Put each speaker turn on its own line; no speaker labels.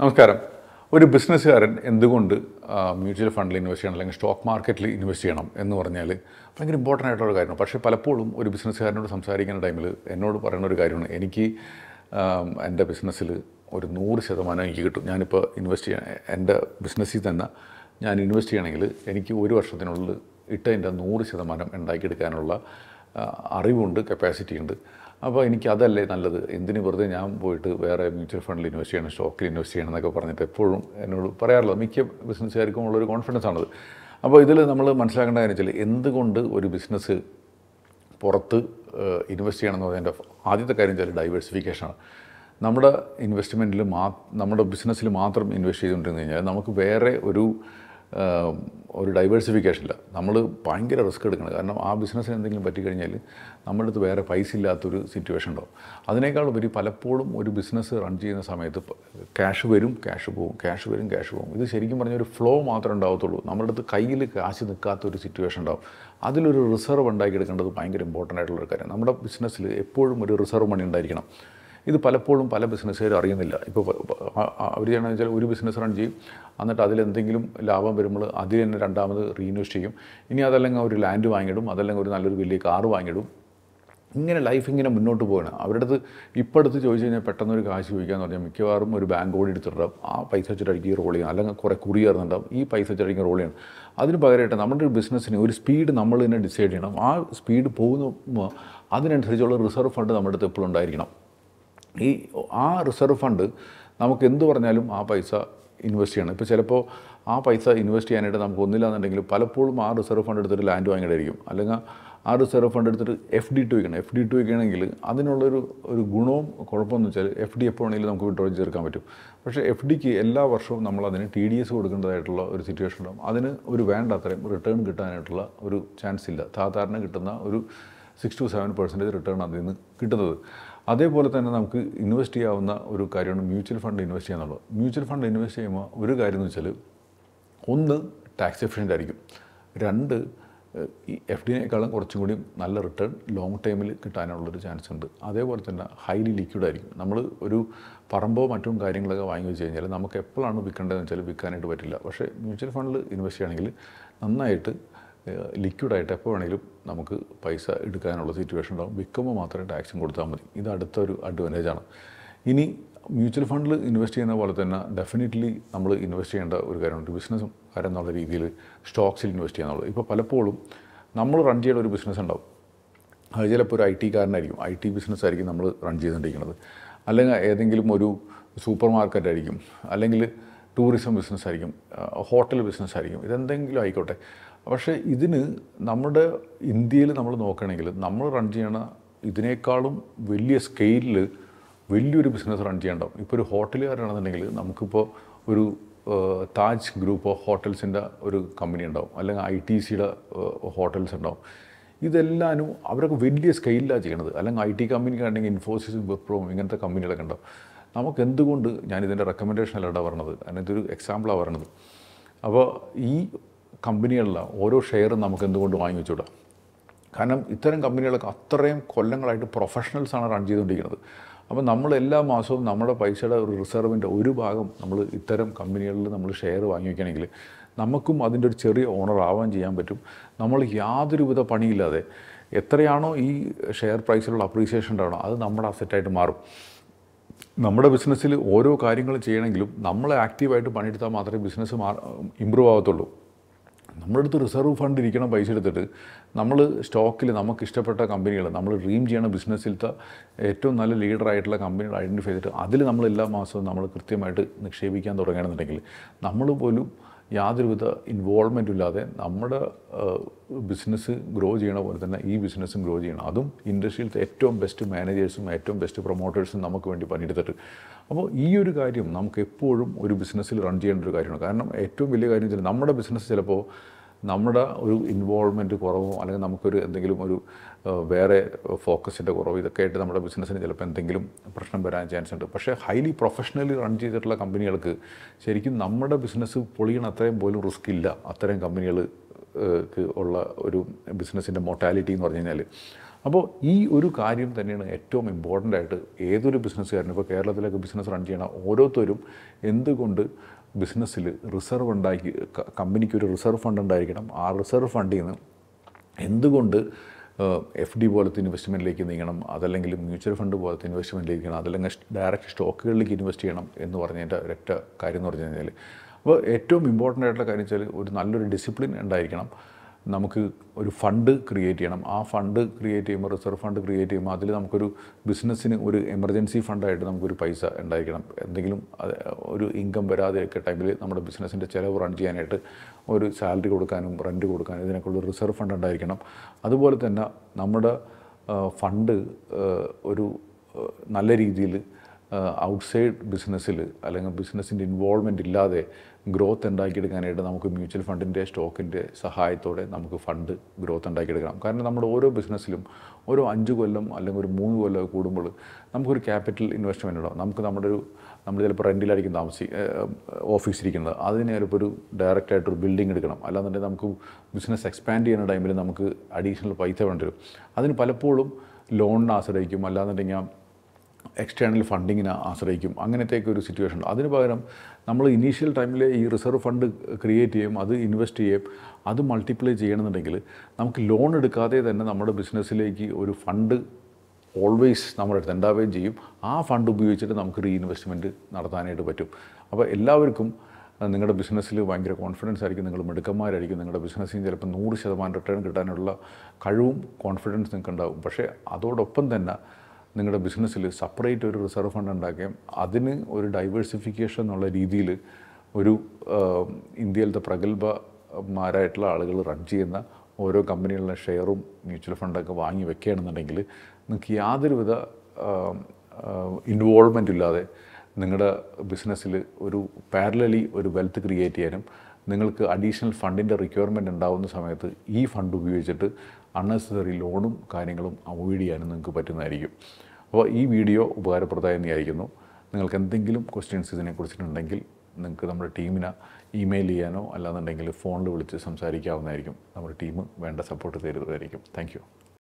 നമസ്കാരം ഒരു ബിസിനസ്സുകാരൻ എന്തുകൊണ്ട് മ്യൂച്വൽ ഫണ്ടിൽ ഇൻവെസ്റ്റ് ചെയ്യണം അല്ലെങ്കിൽ സ്റ്റോക്ക് മാർക്കറ്റിൽ ഇൻവെസ്റ്റ് ചെയ്യണം എന്ന് പറഞ്ഞാൽ ഭയങ്കര ഇമ്പോർട്ടൻ്റ് ആയിട്ടുള്ള കാര്യമാണ് പക്ഷേ പലപ്പോഴും ഒരു ബിസിനസ്സുകാരനോട് സംസാരിക്കുന്ന ടൈമിൽ എന്നോട് പറയുന്ന ഒരു കാര്യമാണ് എനിക്ക് എൻ്റെ ബിസിനസ്സിൽ ഒരു നൂറ് ശതമാനം എനിക്ക് കിട്ടും ഞാനിപ്പോൾ ഇൻവെസ്റ്റ് ചെയ്യാൻ എൻ്റെ ബിസിനസ്സിൽ തന്നെ ഞാൻ ഇൻവെസ്റ്റ് ചെയ്യണമെങ്കിൽ എനിക്ക് ഒരു വർഷത്തിനുള്ളിൽ എൻ്റെ നൂറ് ശതമാനം ഉണ്ടാക്കിയെടുക്കാനുള്ള അറിവുണ്ട് കപ്പാസിറ്റി ഉണ്ട് അപ്പോൾ എനിക്ക് അതല്ലേ നല്ലത് എന്തിനു വെറുതെ ഞാൻ പോയിട്ട് വേറെ മ്യൂച്വൽ ഫണ്ടിൽ ഇൻവെസ്റ്റ് ചെയ്യണം സ്റ്റോക്കിൽ ഇൻവെസ്റ്റ് ചെയ്യണം എന്നൊക്കെ പറഞ്ഞിട്ട് എപ്പോഴും എന്നോട് പറയാറുള്ളത് മിക്ക ബിസിനസ്സുകാർക്കും ഉള്ളൊരു കോൺഫിഡൻസ് ആണത് അപ്പോൾ ഇതിൽ നമ്മൾ മനസ്സിലാക്കേണ്ട കാര്യം വെച്ചാൽ എന്തുകൊണ്ട് ഒരു ബിസിനസ് പുറത്ത് ഇൻവെസ്റ്റ് ചെയ്യണം എന്ന് പറഞ്ഞതിൻ്റെ ആദ്യത്തെ കാര്യം വെച്ചാൽ ഡൈവേഴ്സിഫിക്കേഷനാണ് നമ്മുടെ ഇൻവെസ്റ്റ്മെൻറ്റിൽ മാ നമ്മുടെ ബിസിനസ്സിൽ മാത്രം ഇൻവെസ്റ്റ് ചെയ്തുകൊണ്ടിരുന്നു കഴിഞ്ഞാൽ നമുക്ക് വേറെ ഒരു ഒരു ഡൈവേഴ്സിഫിക്കേഷനില്ല നമ്മൾ ഭയങ്കര റിസ്ക് എടുക്കണം കാരണം ആ ബിസിനസ്സിന് എന്തെങ്കിലും പറ്റിക്കഴിഞ്ഞാൽ നമ്മുടെ അടുത്ത് വേറെ പൈസ ഇല്ലാത്തൊരു സിറ്റുവേഷൻ ഉണ്ടാവും അതിനേക്കാൾ ഉപരി പലപ്പോഴും ഒരു ബിസിനസ് റൺ ചെയ്യുന്ന സമയത്ത് ക്യാഷ് വരും ക്യാഷ് പോവും ക്യാഷ് വരും ക്യാഷ് പോവും ഇത് ശരിക്കും പറഞ്ഞാൽ ഒരു ഫ്ലോ മാത്രമേ ഉണ്ടാവത്തുള്ളൂ നമ്മുടെ അടുത്ത് കയ്യിൽ കാശ് നിൽക്കാത്തൊരു സിറ്റുവേഷൻ ഉണ്ടാവും അതിലൊരു റിസർവ് ഉണ്ടാക്കിയെടുക്കേണ്ടത് ഭയങ്കര ഇമ്പോർട്ടൻ്റ് ആയിട്ടുള്ളൊരു കാര്യം നമ്മുടെ ബിസിനസ്സിൽ എപ്പോഴും ഒരു റിസർവ് മണി ഉണ്ടായിരിക്കണം ഇത് പലപ്പോഴും പല ബിസിനസ്സുകാരും അറിയുന്നില്ല ഇപ്പോൾ അവർ ചെയ്യണമെന്ന് വെച്ചാൽ ഒരു ബിസിനസ് റൺ ചെയ്യും എന്നിട്ട് അതിലെന്തെങ്കിലും ലാഭം വരുമ്പോൾ അതിൽ തന്നെ രണ്ടാമത് റീഇൻവെസ്റ്റ് ചെയ്യും ഇനി അതല്ലെങ്കിൽ ഒരു ലാൻഡ് വാങ്ങിയിടും അതല്ലെങ്കിൽ ഒരു നല്ലൊരു വലിയ കാറ് വാങ്ങിയിടും ഇങ്ങനെ ലൈഫ് ഇങ്ങനെ മുന്നോട്ട് പോകണം അവരുടെ അടുത്ത് ഇപ്പോൾ അടുത്ത് ചോദിച്ചു കഴിഞ്ഞാൽ പെട്ടെന്ന് ഒരു കാശ് ചോദിക്കാന്ന് പറഞ്ഞാൽ മിക്കവാറും ഒരു ബാങ്ക് ഓടി എടുത്തിട്ടുണ്ടാകും ആ പൈസ വെച്ചിട്ടായിരിക്കും ഈ റോൾ ചെയ്യണം അല്ലെങ്കിൽ കുറേ കുറിയർ എന്നുണ്ടാവും ഈ പൈസ വെച്ചിട്ടായിരിക്കും റോൾ ചെയ്യണം അതിന് പകരമായിട്ട് നമ്മുടെ ഒരു ബിസിനസ്സിന് ഒരു സ്പീഡ് നമ്മൾ തന്നെ ഡിസൈഡ് ചെയ്യണം ആ സ്പീഡ് പോകുന്ന അതിനനുസരിച്ചുള്ള റിസർവ് ഫണ്ട് നമ്മുടെ അടുത്ത് എപ്പോഴും ഉണ്ടായിരിക്കണം ഈ ആ റിസർവ് ഫണ്ട് നമുക്ക് എന്ത് പറഞ്ഞാലും ആ പൈസ ഇൻവെസ്റ്റ് ചെയ്യണം ഇപ്പോൾ ചിലപ്പോൾ ആ പൈസ ഇൻവെസ്റ്റ് ചെയ്യാനായിട്ട് നമുക്ക് എന്നുണ്ടെങ്കിൽ പലപ്പോഴും ആ റിസർവ് ഫണ്ട് എടുത്തിട്ട് ലാൻഡ് വാങ്ങിയിട്ടായിരിക്കും അല്ലെങ്കിൽ ആ റിസർവ് ഫണ്ട് എടുത്തിട്ട് എഫ് ഡി ടു വയ്ക്കണം എഫ് ഡി ടു വയ്ക്കണമെങ്കിൽ അതിനുള്ളൊരു ഒരു ഗുണവും കുഴപ്പമെന്ന് വെച്ചാൽ എഫ് ഡി എപ്പോൾ നമുക്ക് വിഡ്രോ ചേർക്കാൻ പറ്റും പക്ഷേ എഫ് ഡിക്ക് എല്ലാ വർഷവും നമ്മൾ അതിന് ടി ഡി എസ് കൊടുക്കേണ്ടതായിട്ടുള്ള ഒരു സിറ്റുവേഷൻ ഉണ്ടാകും അതിന് ഒരു വേണ്ട അത്രയും റിട്ടേൺ കിട്ടാനായിട്ടുള്ള ഒരു ചാൻസ് ഇല്ല സാധാരണ കിട്ടുന്ന ഒരു six to seven percentage return അതിൽ നിന്ന് കിട്ടുന്നത് അതേപോലെ തന്നെ നമുക്ക് ഇൻവെസ്റ്റ് ചെയ്യാവുന്ന ഒരു കാര്യമാണ് മ്യൂച്വൽ ഫണ്ട് ഇൻവെസ്റ്റ് ചെയ്യാന്നുള്ളത് മ്യൂച്വൽ ഫണ്ട് ഇൻവെസ്റ്റ് ചെയ്യുമ്പോൾ ഒരു കാര്യം എന്ന് വെച്ചാൽ ഒന്ന് ടാക്സ് എഫിഷ്യൻ്റ് ആയിരിക്കും രണ്ട് ഈ എഫ് ഡിനേക്കാളും കുറച്ചും കൂടി നല്ല റിട്ടേൺ ലോങ് ടൈമിൽ കിട്ടാനുള്ളൊരു ചാൻസ് ഉണ്ട് അതേപോലെ തന്നെ ഹൈലി ലിക്വിഡ് ആയിരിക്കും നമ്മൾ ഒരു പറമ്പോ മറ്റും കാര്യങ്ങളൊക്കെ വാങ്ങി വെച്ച് കഴിഞ്ഞാൽ നമുക്ക് എപ്പോഴാണ് വിൽക്കേണ്ടതെന്ന് വെച്ചാൽ വിൽക്കാനായിട്ട് പറ്റില്ല പക്ഷേ മ്യൂച്വൽ ഫണ്ടിൽ ഇൻവെസ്റ്റ് ചെയ്യുകയാണെങ്കിൽ നന്നായിട്ട് ലിക്വിഡായിട്ട് എപ്പോൾ വേണമെങ്കിലും നമുക്ക് പൈസ എടുക്കാനുള്ള സിറ്റുവേഷൻ ഉണ്ടാകും വിൽക്കുമ്പോൾ മാത്രമേ ടാക്സും കൊടുത്താൽ മതി ഇത് അടുത്തൊരു ആണ് ഇനി മ്യൂച്വൽ ഫണ്ടിൽ ഇൻവെസ്റ്റ് ചെയ്യുന്ന പോലെ തന്നെ ഡെഫിനറ്റ്ലി നമ്മൾ ഇൻവെസ്റ്റ് ചെയ്യേണ്ട ഒരു കാര്യമുണ്ട് ബിസിനസ് എന്നുള്ള രീതിയിൽ സ്റ്റോക്സിൽ ഇൻവെസ്റ്റ് ചെയ്യാന്നുള്ളത് ഇപ്പോൾ പലപ്പോഴും നമ്മൾ റൺ ചെയ്യേണ്ട ഒരു ബിസിനസ് ഉണ്ടാവും അത് ചിലപ്പോൾ ഒരു ഐ കാരനായിരിക്കും ഐ ടി ബിസിനസ് ആയിരിക്കും നമ്മൾ റൺ ചെയ്തുകൊണ്ടിരിക്കുന്നത് അല്ലെങ്കിൽ ഏതെങ്കിലും ഒരു സൂപ്പർ മാർക്കറ്റ് ആയിരിക്കും അല്ലെങ്കിൽ ടൂറിസം ബിസിനസ് ആയിരിക്കും ഹോട്ടൽ ബിസിനസ് ആയിരിക്കും ഇതെന്തെങ്കിലും ആയിക്കോട്ടെ പക്ഷേ ഇതിന് നമ്മുടെ ഇന്ത്യയിൽ നമ്മൾ നോക്കുകയാണെങ്കിൽ നമ്മൾ റൺ ചെയ്യണ ഇതിനേക്കാളും വലിയ സ്കെയിലിൽ വലിയൊരു ബിസിനസ് റൺ ചെയ്യണ്ടാവും ഇപ്പോൾ ഒരു ഹോട്ടലുകാരാണെന്നുണ്ടെങ്കിൽ നമുക്കിപ്പോൾ ഒരു താജ് ഗ്രൂപ്പ് ഓഫ് ഹോട്ടൽസിൻ്റെ ഒരു കമ്പനി ഉണ്ടാവും അല്ലെങ്കിൽ ഐ ടി സിയുടെ ഹോട്ടൽസ് ഉണ്ടാവും ഇതെല്ലാനും അവരൊക്കെ വലിയ സ്കെയിലിലാണ് ചെയ്യണത് അല്ലെങ്കിൽ ഐ ടി കമ്പനിക്കാണെങ്കിൽ ഇൻഫോസിസ് വിപ്രോം ഇങ്ങനത്തെ കമ്പനികളൊക്കെ ഉണ്ടാവും നമുക്ക് എന്തുകൊണ്ട് ഞാനിതിൻ്റെ റെക്കമെൻഡേഷനല്ല പറഞ്ഞത് അതിനൊരു എക്സാമ്പിളാണ് പറയണത് അപ്പോൾ ഈ കമ്പനികളിലെ ഓരോ ഷെയറും നമുക്ക് എന്തുകൊണ്ട് വാങ്ങി വെച്ചുവിടാം കാരണം ഇത്തരം കമ്പനികളൊക്കെ അത്രയും കൊല്ലങ്ങളായിട്ട് പ്രൊഫഷണൽസാണ് റൺ ചെയ്തുകൊണ്ടിരിക്കുന്നത് അപ്പോൾ നമ്മൾ എല്ലാ മാസവും നമ്മുടെ പൈസയുടെ ഒരു റിസർവിൻ്റെ ഒരു ഭാഗം നമ്മൾ ഇത്തരം കമ്പനികളിൽ നമ്മൾ ഷെയർ വാങ്ങി വയ്ക്കണമെങ്കിൽ നമുക്കും അതിൻ്റെ ഒരു ചെറിയ ഓണർ ആവാൻ ചെയ്യാൻ പറ്റും നമ്മൾ യാതൊരുവിധ പണിയില്ലാതെ എത്രയാണോ ഈ ഷെയർ പ്രൈസിലുള്ള അപ്രീസിയേഷൻ ഉണ്ടാവണം അത് നമ്മുടെ അസെറ്റായിട്ട് മാറും നമ്മുടെ ബിസിനസ്സിൽ ഓരോ കാര്യങ്ങൾ ചെയ്യണമെങ്കിലും നമ്മൾ ആക്റ്റീവായിട്ട് പണിയെടുത്താൽ മാത്രമേ ബിസിനസ് മാ ഇമ്പ്രൂവ് ആകത്തുള്ളൂ നമ്മുടെ അടുത്ത് റിസർവ് ഫണ്ട് ഇരിക്കണം പൈസ എടുത്തിട്ട് നമ്മൾ സ്റ്റോക്കിൽ നമുക്ക് ഇഷ്ടപ്പെട്ട കമ്പനികൾ നമ്മൾ ഡ്രീം ചെയ്യണ ബിസിനസ്സിലത്തെ ഏറ്റവും നല്ല ലീഡറായിട്ടുള്ള കമ്പനികൾ ഐഡൻറ്റിഫൈ ചെയ്തിട്ട് അതിൽ നമ്മൾ എല്ലാ മാസവും നമ്മൾ കൃത്യമായിട്ട് നിക്ഷേപിക്കാൻ തുടങ്ങുകയാണെന്നുണ്ടെങ്കിൽ നമ്മൾ പോലും യാതൊരുവിധ ഇൻവോൾവ്മെൻ്റ് ഇല്ലാതെ നമ്മുടെ ബിസിനസ് ഗ്രോ ചെയ്യണ പോലെ തന്നെ ഈ ബിസിനസ്സും ഗ്രോ ചെയ്യണം അതും ഇൻഡസ്ട്രിയിലത്തെ ഏറ്റവും ബെസ്റ്റ് മാനേജേഴ്സും ഏറ്റവും ബെസ്റ്റ് പ്രൊമോട്ടേഴ്സും നമുക്ക് വേണ്ടി പണിയെടുത്തിട്ട് അപ്പോൾ ഈ ഒരു കാര്യം നമുക്ക് എപ്പോഴും ഒരു ബിസിനസ്സിൽ റൺ ചെയ്യേണ്ട ഒരു കാര്യമാണ് കാരണം ഏറ്റവും വലിയ കാര്യം വെച്ചാൽ നമ്മുടെ ബിസിനസ് ചിലപ്പോൾ നമ്മുടെ ഒരു ഇൻവോൾവ്മെൻറ്റ് കുറവോ അല്ലെങ്കിൽ നമുക്കൊരു എന്തെങ്കിലും ഒരു വേറെ ഫോക്കസിൻ്റെ കുറവ് ഇതൊക്കെ ആയിട്ട് നമ്മുടെ ബിസിനസ്സിന് ചിലപ്പോൾ എന്തെങ്കിലും പ്രശ്നം വരാൻ ചാൻസ് ഉണ്ട് പക്ഷേ ഹൈലി പ്രൊഫഷണലി റൺ ചെയ്തിട്ടുള്ള കമ്പനികൾക്ക് ശരിക്കും നമ്മുടെ ബിസിനസ് പൊളിയണ അത്രയും പോലും റിസ്ക് ഇല്ല അത്രയും കമ്പനികൾക്ക് ഉള്ള ഒരു ബിസിനസ്സിൻ്റെ മോർട്ടാലിറ്റി എന്ന് പറഞ്ഞു കഴിഞ്ഞാൽ അപ്പോൾ ഈ ഒരു കാര്യം തന്നെയാണ് ഏറ്റവും ഇമ്പോർട്ടൻ്റ് ആയിട്ട് ഏതൊരു ബിസിനസ്സുകാരനും ഇപ്പോൾ കേരളത്തിലൊക്കെ ബിസിനസ് റൺ ചെയ്യണ ഓരോരുത്തരും എന്തുകൊണ്ട് ബിസിനസ്സിൽ റിസർവ് ഉണ്ടാക്കി കമ്പനിക്ക് ഒരു റിസർവ് ഫണ്ട് ഉണ്ടായിരിക്കണം ആ റിസർവ് ഫണ്ടിൽ നിന്ന് എന്തുകൊണ്ട് എഫ് ഡി പോലത്തെ ഇൻവെസ്റ്റ്മെൻറ്റിലേക്ക് നീങ്ങണം അതല്ലെങ്കിൽ മ്യൂച്വൽ ഫണ്ട് പോലത്തെ ഇൻവെസ്റ്റ്മെൻറ്റിലേക്ക് നീങ്ങണം അതല്ലെങ്കിൽ ഡയറക്റ്റ് സ്റ്റോക്കുകളിലേക്ക് ഇൻവെസ്റ്റ് ചെയ്യണം എന്ന് പറഞ്ഞതിൻ്റെ ഒരൊറ്റ കാര്യം എന്ന് പറഞ്ഞു കഴിഞ്ഞാൽ അപ്പോൾ ഏറ്റവും ഇമ്പോർട്ടൻ്റ് ആയിട്ടുള്ള കാര്യം വെച്ചാൽ ഒരു നല്ലൊരു ഡിസിപ്ലിൻ ഉണ്ടായിരിക്കണം നമുക്ക് ഒരു ഫണ്ട് ക്രിയേറ്റ് ചെയ്യണം ആ ഫണ്ട് ക്രിയേറ്റ് ചെയ്യുമ്പോൾ റിസർവ് ഫണ്ട് ക്രിയേറ്റ് ചെയ്യുമ്പോൾ അതിൽ നമുക്കൊരു ബിസിനസ്സിന് ഒരു എമർജൻസി ഫണ്ടായിട്ട് നമുക്കൊരു പൈസ ഉണ്ടായിരിക്കണം എന്തെങ്കിലും ഒരു ഇൻകം വരാതെയൊക്കെ ടൈമിൽ നമ്മുടെ ബിസിനസ്സിൻ്റെ ചിലവ് റൺ ചെയ്യാനായിട്ട് ഒരു സാലറി കൊടുക്കാനും റെൻറ്റ് കൊടുക്കാനും ഇതിനൊക്കെയുള്ള റിസർവ് ഫണ്ട് ഉണ്ടായിരിക്കണം അതുപോലെ തന്നെ നമ്മുടെ ഫണ്ട് ഒരു നല്ല രീതിയിൽ ഔട്ട്സൈഡ് ബിസിനസ്സിൽ അല്ലെങ്കിൽ ബിസിനസ്സിൻ്റെ ഇൻവോൾവ്മെൻ്റ് ഇല്ലാതെ ഗ്രോത്ത് ഉണ്ടാക്കിയെടുക്കാനായിട്ട് നമുക്ക് മ്യൂച്വൽ ഫണ്ടിൻ്റെ സ്റ്റോക്കിൻ്റെ സഹായത്തോടെ നമുക്ക് ഫണ്ട് ഗ്രോത്ത് ഉണ്ടാക്കിയെടുക്കാം കാരണം നമ്മുടെ ഓരോ ബിസിനസ്സിലും ഓരോ അഞ്ച് കൊല്ലം അല്ലെങ്കിൽ ഒരു മൂന്ന് കൊല്ലം കൂടുമ്പോൾ നമുക്കൊരു ക്യാപിറ്റൽ ഇൻവെസ്റ്റ്മെൻ്റ് ഉണ്ടാവും നമുക്ക് നമ്മുടെ ഒരു നമ്മൾ ചിലപ്പോൾ റെൻറ്റിലായിരിക്കും താമസി ഓഫീസിരിക്കുന്നത് അതിന് ചിലപ്പോൾ ഒരു ഡയറക്റ്റായിട്ടൊരു ബിൽഡിംഗ് എടുക്കണം അല്ലാന്നുണ്ടെങ്കിൽ നമുക്ക് ബിസിനസ് എക്സ്പാൻഡ് ചെയ്യുന്ന ടൈമിൽ നമുക്ക് അഡീഷണൽ പൈസ വേണ്ടി വരും അതിന് പലപ്പോഴും ലോണിനെ ആശ്രയിക്കും അല്ലാന്നുണ്ടെങ്കിൽ എക്സ്റ്റേണൽ ഫണ്ടിങ്ങിനെ ആശ്രയിക്കും അങ്ങനത്തേക്ക് ഒരു സിറ്റുവേഷൻ ഉണ്ട് അതിന് പകരം നമ്മൾ ഇനീഷ്യൽ ടൈമിൽ ഈ റിസർവ് ഫണ്ട് ക്രിയേറ്റ് ചെയ്യും അത് ഇൻവെസ്റ്റ് ചെയ്യും അത് മൾട്ടിപ്ലൈ ചെയ്യണമെന്നുണ്ടെങ്കിൽ നമുക്ക് ലോൺ എടുക്കാതെ തന്നെ നമ്മുടെ ബിസിനസ്സിലേക്ക് ഒരു ഫണ്ട് ഓൾവേസ് നമ്മുടെ അടുത്ത് ഉണ്ടാവുകയും ചെയ്യും ആ ഫണ്ട് ഉപയോഗിച്ചിട്ട് നമുക്ക് റീഇൻവെസ്റ്റ്മെൻറ്റ് നടത്താനായിട്ട് പറ്റും അപ്പോൾ എല്ലാവർക്കും നിങ്ങളുടെ ബിസിനസ്സിൽ ഭയങ്കര കോൺഫിഡൻസ് ആയിരിക്കും നിങ്ങൾ മിടുക്കന്മാരായിരിക്കും നിങ്ങളുടെ ബിസിനസ്സിന് ചിലപ്പോൾ നൂറ് ശതമാനം റിട്ടേൺ കിട്ടാനുള്ള കഴിവും കോൺഫിഡൻസ് നിങ്ങൾക്ക് ഉണ്ടാവും പക്ഷേ അതോടൊപ്പം തന്നെ നിങ്ങളുടെ ബിസിനസ്സിൽ സെപ്പറേറ്റ് ഒരു റിസർവ് ഫണ്ട് ഉണ്ടാക്കുകയും അതിന് ഒരു ഡൈവേഴ്സിഫിക്കേഷൻ എന്നുള്ള രീതിയിൽ ഒരു ഇന്ത്യയിലത്തെ പ്രഗത്ഭമാരായിട്ടുള്ള ആളുകൾ റൺ ചെയ്യുന്ന ഓരോ കമ്പനികളിലെ ഷെയറും മ്യൂച്വൽ ഫണ്ടൊക്കെ വാങ്ങി വെക്കുകയാണെന്നുണ്ടെങ്കിൽ നിങ്ങൾക്ക് യാതൊരുവിധ ഇൻവോൾവ്മെൻ്റ് ഇല്ലാതെ നിങ്ങളുടെ ബിസിനസ്സിൽ ഒരു പാരലലി ഒരു വെൽത്ത് ക്രിയേറ്റ് ചെയ്യാനും നിങ്ങൾക്ക് അഡീഷണൽ ഫണ്ടിൻ്റെ റിക്വയർമെൻറ്റ് ഉണ്ടാകുന്ന സമയത്ത് ഈ ഫണ്ട് ഉപയോഗിച്ചിട്ട് അൺനെസറി ലോണും കാര്യങ്ങളും അവോയ്ഡ് ചെയ്യാനും നിങ്ങൾക്ക് പറ്റുന്നതായിരിക്കും അപ്പോൾ ഈ വീഡിയോ ഉപകാരപ്രദമായി വിചാരിക്കുന്നു നിങ്ങൾക്ക് എന്തെങ്കിലും ക്വസ്റ്റ്യൻസ് ഇതിനെക്കുറിച്ചിട്ടുണ്ടെങ്കിൽ നിങ്ങൾക്ക് നമ്മുടെ ടീമിനെ ഇമെയിൽ ചെയ്യാനോ അല്ലാന്നുണ്ടെങ്കിൽ ഫോണിൽ വിളിച്ച് സംസാരിക്കാവുന്നതായിരിക്കും നമ്മുടെ ടീം വേണ്ട സപ്പോർട്ട് തരുന്നതായിരിക്കും താങ്ക്